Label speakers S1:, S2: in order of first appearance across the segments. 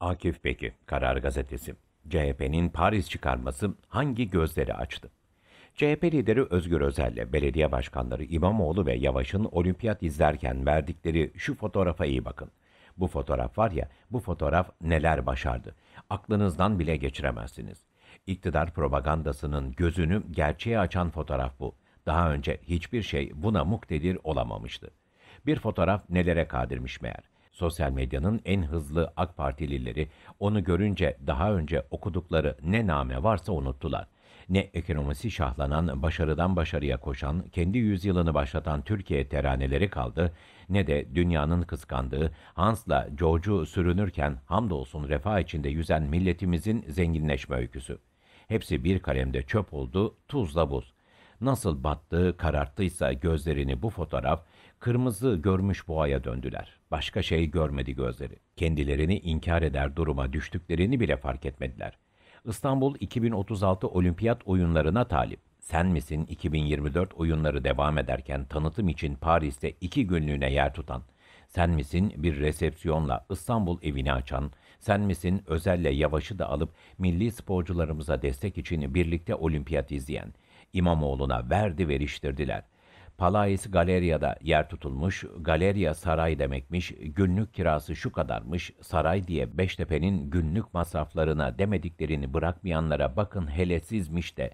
S1: Akif Peki, Karar Gazetesi. CHP'nin Paris çıkarması hangi gözleri açtı? CHP lideri Özgür Özel ile belediye başkanları İmamoğlu ve Yavaş'ın olimpiyat izlerken verdikleri şu fotoğrafa iyi bakın. Bu fotoğraf var ya, bu fotoğraf neler başardı. Aklınızdan bile geçiremezsiniz. İktidar propagandasının gözünü gerçeğe açan fotoğraf bu. Daha önce hiçbir şey buna muktedir olamamıştı. Bir fotoğraf nelere kadirmiş meğer. Sosyal medyanın en hızlı AK Partilileri onu görünce daha önce okudukları ne name varsa unuttular. Ne ekonomisi şahlanan, başarıdan başarıya koşan, kendi yüzyılını başlatan Türkiye teraneleri kaldı, ne de dünyanın kıskandığı, Hans'la George'u sürünürken hamdolsun refah içinde yüzen milletimizin zenginleşme öyküsü. Hepsi bir kalemde çöp oldu, tuzla buz. Nasıl battı, kararttıysa gözlerini bu fotoğraf, kırmızı görmüş boğaya döndüler. Başka şey görmedi gözleri. Kendilerini inkar eder duruma düştüklerini bile fark etmediler. İstanbul 2036 Olimpiyat oyunlarına talip. Sen misin 2024 oyunları devam ederken tanıtım için Paris'te iki günlüğüne yer tutan, sen misin bir resepsiyonla İstanbul evini açan, sen misin özelle Yavaş'ı da alıp milli sporcularımıza destek için birlikte olimpiyat izleyen, İmamoğlu'na verdi veriştirdiler. Palais Galeria'da yer tutulmuş, Galeria saray demekmiş, günlük kirası şu kadarmış, saray diye Beştepe'nin günlük masraflarına demediklerini bırakmayanlara bakın hele sizmiş de.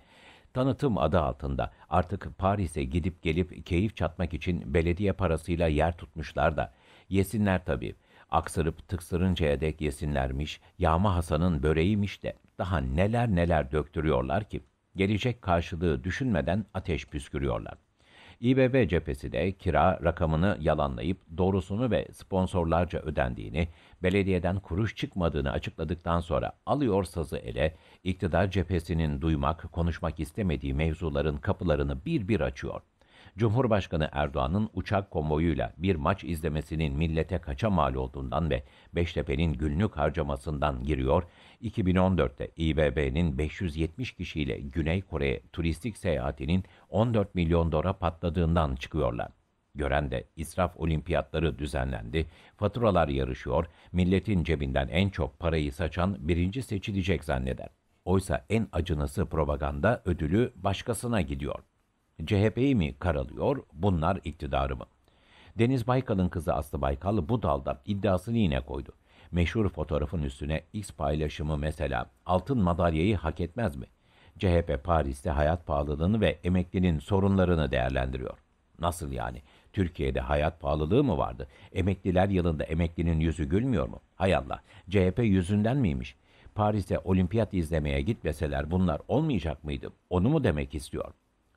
S1: Tanıtım adı altında artık Paris'e gidip gelip keyif çatmak için belediye parasıyla yer tutmuşlar da. Yesinler tabii. Aksırıp tıksırıncaya dek yesinlermiş, Yağma Hasan'ın böreğiymiş de. Daha neler neler döktürüyorlar ki gelecek karşılığı düşünmeden ateş püskürüyorlar. İBB cephesi de kira rakamını yalanlayıp doğrusunu ve sponsorlarca ödendiğini, belediyeden kuruş çıkmadığını açıkladıktan sonra alıyor sazı ele, iktidar cephesinin duymak, konuşmak istemediği mevzuların kapılarını bir bir açıyor.'' Cumhurbaşkanı Erdoğan'ın uçak konvoyuyla bir maç izlemesinin millete kaça mal olduğundan ve Beştepe'nin günlük harcamasından giriyor, 2014'te İBB'nin 570 kişiyle Güney Kore turistik seyahatinin 14 milyon dolara patladığından çıkıyorlar. Gören de israf olimpiyatları düzenlendi, faturalar yarışıyor, milletin cebinden en çok parayı saçan birinci seçilecek zanneder. Oysa en acınası propaganda ödülü başkasına gidiyor. CHP'yi mi karalıyor, bunlar iktidarı mı? Deniz Baykal'ın kızı Aslı Baykal bu dalda iddiasını yine koydu. Meşhur fotoğrafın üstüne X paylaşımı mesela altın madalyayı hak etmez mi? CHP Paris'te hayat pahalılığını ve emeklinin sorunlarını değerlendiriyor. Nasıl yani? Türkiye'de hayat pahalılığı mı vardı? Emekliler yılında emeklinin yüzü gülmüyor mu? Hay Allah, CHP yüzünden miymiş? Paris'te olimpiyat izlemeye gitmeseler bunlar olmayacak mıydı? Onu mu demek istiyor?''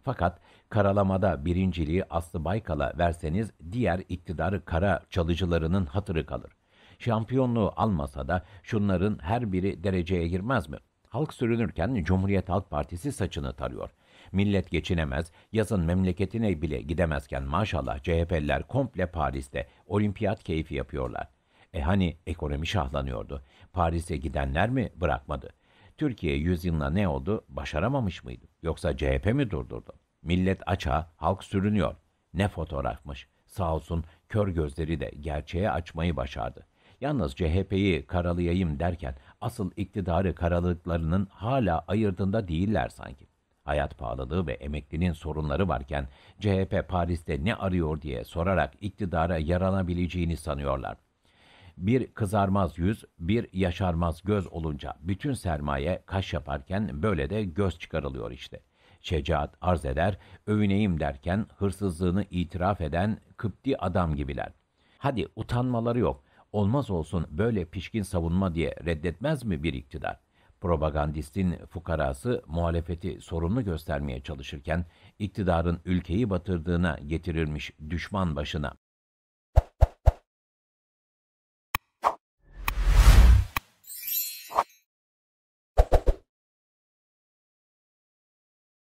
S1: Fakat karalamada birinciliği Aslı Baykal'a verseniz diğer iktidarı kara çalıcılarının hatırı kalır. Şampiyonluğu almasa da şunların her biri dereceye girmez mi? Halk sürünürken Cumhuriyet Halk Partisi saçını tarıyor. Millet geçinemez, yazın memleketine bile gidemezken maşallah CHP'liler komple Paris'te olimpiyat keyfi yapıyorlar. E hani ekonomi şahlanıyordu. Paris'e gidenler mi bırakmadı? Türkiye yüzyılına ne oldu? Başaramamış mıydı? Yoksa CHP mi durdurdu? Millet aça, halk sürünüyor. Ne fotoğrafmış. Sağ olsun kör gözleri de gerçeğe açmayı başardı. Yalnız CHP'yi karalayayım derken asıl iktidarı karalıklarının hala ayırdığında değiller sanki. Hayat pahalılığı ve emeklinin sorunları varken CHP Paris'te ne arıyor diye sorarak iktidara yaranabileceğini sanıyorlar. Bir kızarmaz yüz, bir yaşarmaz göz olunca bütün sermaye kaş yaparken böyle de göz çıkarılıyor işte şecaat arz eder, övüneyim derken hırsızlığını itiraf eden kıpti adam gibiler. Hadi utanmaları yok, olmaz olsun böyle pişkin savunma diye reddetmez mi bir iktidar? Propagandistin fukarası muhalefeti sorumlu göstermeye çalışırken iktidarın ülkeyi batırdığına getirilmiş düşman başına